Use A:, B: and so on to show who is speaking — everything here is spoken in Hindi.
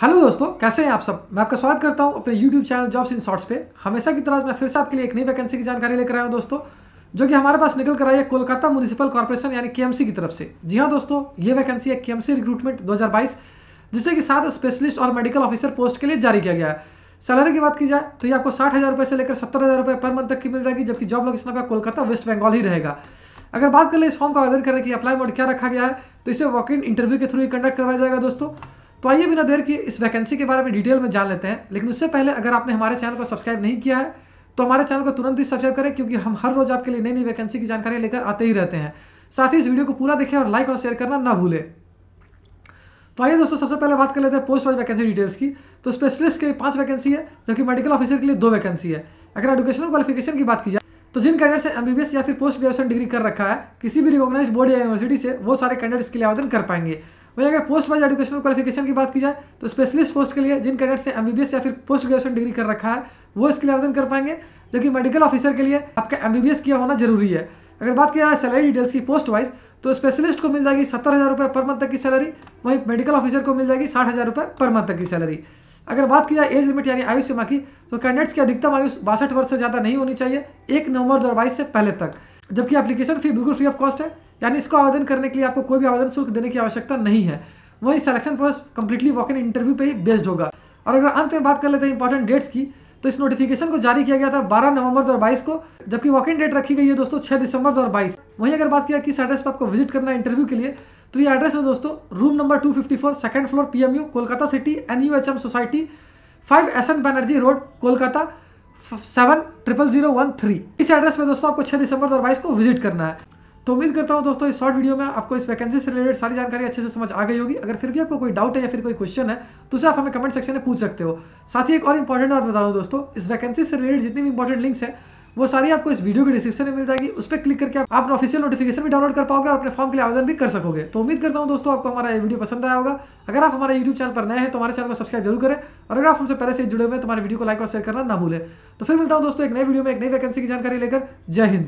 A: हेलो दोस्तों कैसे हैं आप सब मैं आपका स्वागत करता हूं अपने YouTube channel jobs in shorts पे हमेशा की तरह मैं फिर से आपके लिए एक नई वैकेंसी की जानकारी लेकर आया हूं दोस्तों जो कि हमारे पास निकल कर आई है कोलकाता म्यूनसिपल कॉर्पोरेशन यानी के की तरफ से जी हाँ दोस्तों ये वैकेंसी है के रिक्रूटमेंट दो जिसे कि सात स्पेशलिस्ट और मेडिकल ऑफिसर पोस्ट के लिए जारी किया गया है सैलरी की बात की जाए तो ये आपको साठ हज़ार रुपये से लेकर सत्तर हज़ार रुपये पर मंथ तक की मिल जाएगी जबकि जॉब लोकेशन आपका कोलकाता वेस्ट बंगाल ही रहेगा अगर बात कर ले इस फॉर्म का आवेदन करने के लिए अप्लाई मोड क्या रखा गया है तो इसे वॉक इन इंटरव्यू के थ्रू ही कंडक्ट करवाया जाएगा दोस्तों तो आइए बिना देर के इस वैकेंसी के बारे में डिटेल में जान लेते हैं लेकिन उससे पहले अगर आपने हमारे चैनल को सब्सक्राइब नहीं किया है तो हमारे चैनल को तुरंत ही सब्सक्राइब करें क्योंकि हम हर रोज आपके लिए नई नई वैकेंसी की जानकारी लेकर आते ही रहते हैं साथ ही इस वीडियो को पूरा देखें और लाइक और शेयर करना ना भूलें तो आइए दोस्तों सबसे पहले बात कर लेते हैं पोस्ट वाइज वैकेंसी डिटेल्स की तो स्पेशलिस्ट के लिए पांच वैकेंसी है जबकि मेडिकल ऑफिसर के लिए दो वैकेंसी है अगर एडुकेशनल क्वालिफिकेशन की बात की जाए तो जिन कैंडिडेट्स ने एमबीबीएस या फिर पोस्ट ग्रेजुएशन डिग्री कर रखा है किसी भी रिकॉग्नाइज बोर्ड या यूनिवर्सिटी से वो सारे कैंडिडेट्स के लिए आवेदन कर पाएंगे वहीं अगर पोस्ट वाइज एजुकेशनल क्वालिफिकेशन की बात की जाए तो स्पेशलिस्ट पोस्ट के लिए जिन कैडेट्स ने एम या फिर पोस्ट ग्रेजुएशन डिग्री कर रखा है वो इसके लिए आवेदन कर पाएंगे जबकि मेडिकल ऑफिसर के लिए आपका एम किया होना जरूरी है अगर बात किया जाए सैलरी डिटेल्स की पोस्ट वाइज तो स्पेशलिस्ट को मिल जाएगी सत्तर हज़ार रुपये पर मंथ तक की सैलरी वहीं मेडिकल ऑफिसर को मिल जाएगी साठ हज़ार रुपये पर मंथ तक की सैलरी अगर बात की जाए एज लिमिट यानी आयु सीमा की तो कैंडिडेट्स की अधिकतम आयु बासठ वर्ष से ज़्यादा नहीं होनी चाहिए एक नवंबर दो से पहले तक जबकि एप्लीकेशन फी बिल्कुल फ्री ऑफ कॉस्ट है यानी इसको आवेदन करने के लिए आपको कोई भी आवेदन शुल्क देने की आवश्यकता नहीं है वही selection process completely walk in interview पे ही बेस्ड होगा और अगर अंत में बात कर लेते हैं इंपॉर्टेंट डेट्स की तो इस नोटिफिकेशन को जारी किया गया था बारह नवंबर दो को जबकि वॉक इन डेट रखी गई है दोस्तों छह दिसंबर दो वहीं अगर बात किया किस एड्रेस पर आपको विजिट करना है इंटरव्यू के लिए तो ये एड्रेस है दोस्तों room number 254 second floor PMU Kolkata city NUHM society five S N Banerjee road Kolkata seven triple zero one three इस एड्रेस में दोस्तों आपको छह दिसंबर दो को विजिट करना है तो उम्मीद करता हूँ दोस्तों इस शॉर्ट वीडियो में आपको इस वैकेंसी से रिलेटेड सारी जानकारी अच्छे से समझ आ गई होगी अगर फिर भी आपको कोई डाउट है या फिर कोई क्वेश्चन है तो उसे आप हमें कमेंट सेक्शन में पूछ सकते हो साथ ही एक और इंपॉर्टेंट बात बता दूँ दोस्तों इस वैकेंसी से रिलेटेड जितनी भी इंपॉर्टेंट लिंक्स है वो सारी आपको इस वीडियो के डिस्क्रिप्शन में मिल जाएगी उस पर क्लिक करके आप अपना ऑफिशियल नोटिफिकेशन भी डाउनलोड कर पाओगे और अपने फॉर्म के लिए आवेदन भी कर सकोगे तो उम्मीद करता हूँ दोस्तों आपको हमारा ये वीडियो पसंद आया होगा अगर आप हमारे यूट्यूब चैनल पर नए हैं तो हमारे चैनल को सब्सक्राइब जरूर करें और अगर आप हमसे पहले से जुड़े हुए हैं तो हमारे वीडियो को लाइक और शेयर करना ना भूलें तो फिर मिलता हूँ दोस्तों एक नई वीडियो में एक नई वैकेंसी की जानकारी लेकर जय हिंद